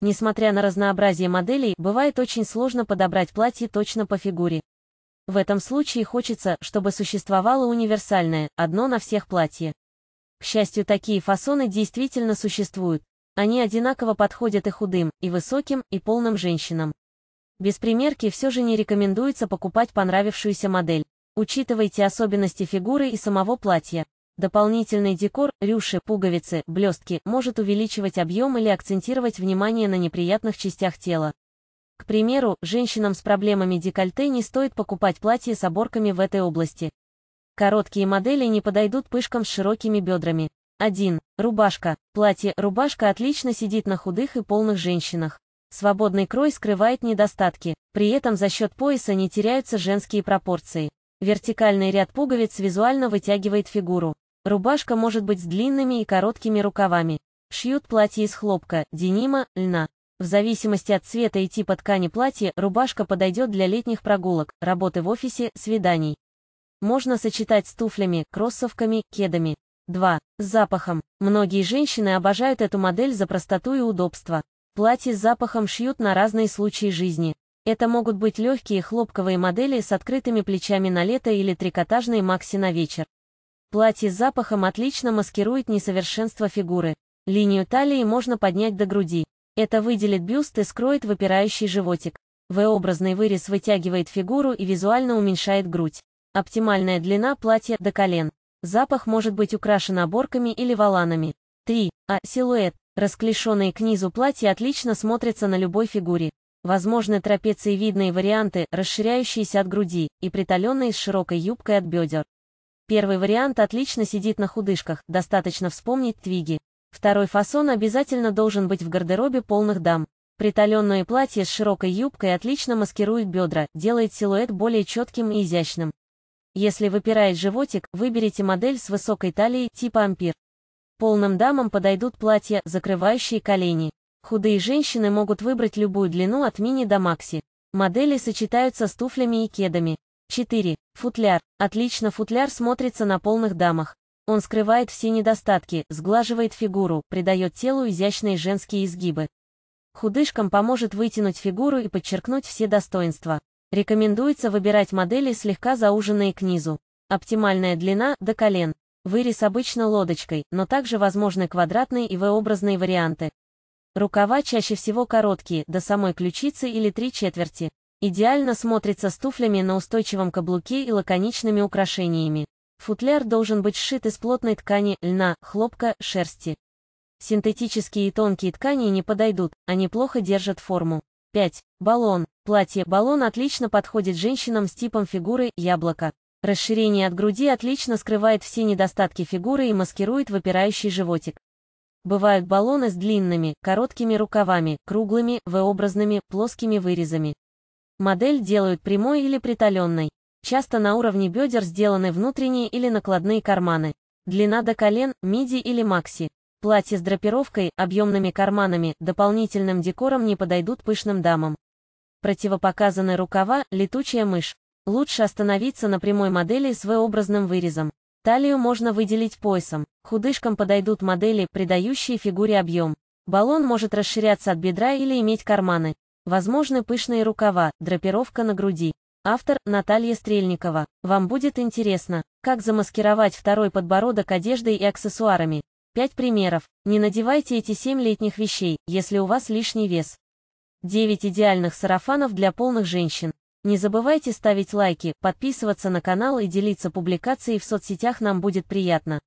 Несмотря на разнообразие моделей, бывает очень сложно подобрать платье точно по фигуре. В этом случае хочется, чтобы существовало универсальное, одно на всех платье. К счастью, такие фасоны действительно существуют. Они одинаково подходят и худым, и высоким, и полным женщинам. Без примерки все же не рекомендуется покупать понравившуюся модель. Учитывайте особенности фигуры и самого платья. Дополнительный декор, рюши, пуговицы, блестки, может увеличивать объем или акцентировать внимание на неприятных частях тела. К примеру, женщинам с проблемами декольте не стоит покупать платье с оборками в этой области. Короткие модели не подойдут пышкам с широкими бедрами. 1. Рубашка. Платье, рубашка отлично сидит на худых и полных женщинах. Свободный крой скрывает недостатки, при этом за счет пояса не теряются женские пропорции. Вертикальный ряд пуговиц визуально вытягивает фигуру. Рубашка может быть с длинными и короткими рукавами. Шьют платье из хлопка, денима, льна. В зависимости от цвета и типа ткани платья, рубашка подойдет для летних прогулок, работы в офисе, свиданий. Можно сочетать с туфлями, кроссовками, кедами. 2. С запахом. Многие женщины обожают эту модель за простоту и удобство. Платье с запахом шьют на разные случаи жизни. Это могут быть легкие хлопковые модели с открытыми плечами на лето или трикотажные макси на вечер. Платье с запахом отлично маскирует несовершенство фигуры. Линию талии можно поднять до груди. Это выделит бюст и скроет выпирающий животик. V-образный вырез вытягивает фигуру и визуально уменьшает грудь. Оптимальная длина платья до колен. Запах может быть украшен оборками или воланами. 3. А. Силуэт. Расклешенные к низу платья отлично смотрятся на любой фигуре. Возможны трапециевидные варианты, расширяющиеся от груди, и приталенные с широкой юбкой от бедер. Первый вариант отлично сидит на худышках, достаточно вспомнить твиги. Второй фасон обязательно должен быть в гардеробе полных дам. Приталенное платье с широкой юбкой отлично маскирует бедра, делает силуэт более четким и изящным. Если выпирает животик, выберите модель с высокой талией типа ампир. Полным дамам подойдут платья, закрывающие колени. Худые женщины могут выбрать любую длину от мини до макси. Модели сочетаются с туфлями и кедами. 4. Футляр. Отлично футляр смотрится на полных дамах. Он скрывает все недостатки, сглаживает фигуру, придает телу изящные женские изгибы. Худышкам поможет вытянуть фигуру и подчеркнуть все достоинства. Рекомендуется выбирать модели слегка зауженные к низу. Оптимальная длина – до колен. Вырез обычно лодочкой, но также возможны квадратные и V-образные варианты. Рукава чаще всего короткие, до самой ключицы или три четверти. Идеально смотрится с туфлями на устойчивом каблуке и лаконичными украшениями. Футляр должен быть сшит из плотной ткани, льна, хлопка, шерсти. Синтетические и тонкие ткани не подойдут, они плохо держат форму. 5. Баллон. Платье. Баллон отлично подходит женщинам с типом фигуры яблоко. Расширение от груди отлично скрывает все недостатки фигуры и маскирует выпирающий животик. Бывают баллоны с длинными, короткими рукавами, круглыми, V-образными, плоскими вырезами. Модель делают прямой или приталенной. Часто на уровне бедер сделаны внутренние или накладные карманы. Длина до колен, миди или макси. Платье с драпировкой, объемными карманами, дополнительным декором не подойдут пышным дамам. Противопоказаны рукава, летучая мышь. Лучше остановиться на прямой модели с V-образным вырезом. Талию можно выделить поясом. Худышкам подойдут модели, придающие фигуре объем. Баллон может расширяться от бедра или иметь карманы. Возможны пышные рукава, драпировка на груди. Автор Наталья Стрельникова. Вам будет интересно, как замаскировать второй подбородок одеждой и аксессуарами. Пять примеров. Не надевайте эти семь летних вещей, если у вас лишний вес. 9 идеальных сарафанов для полных женщин. Не забывайте ставить лайки, подписываться на канал и делиться публикацией в соцсетях нам будет приятно.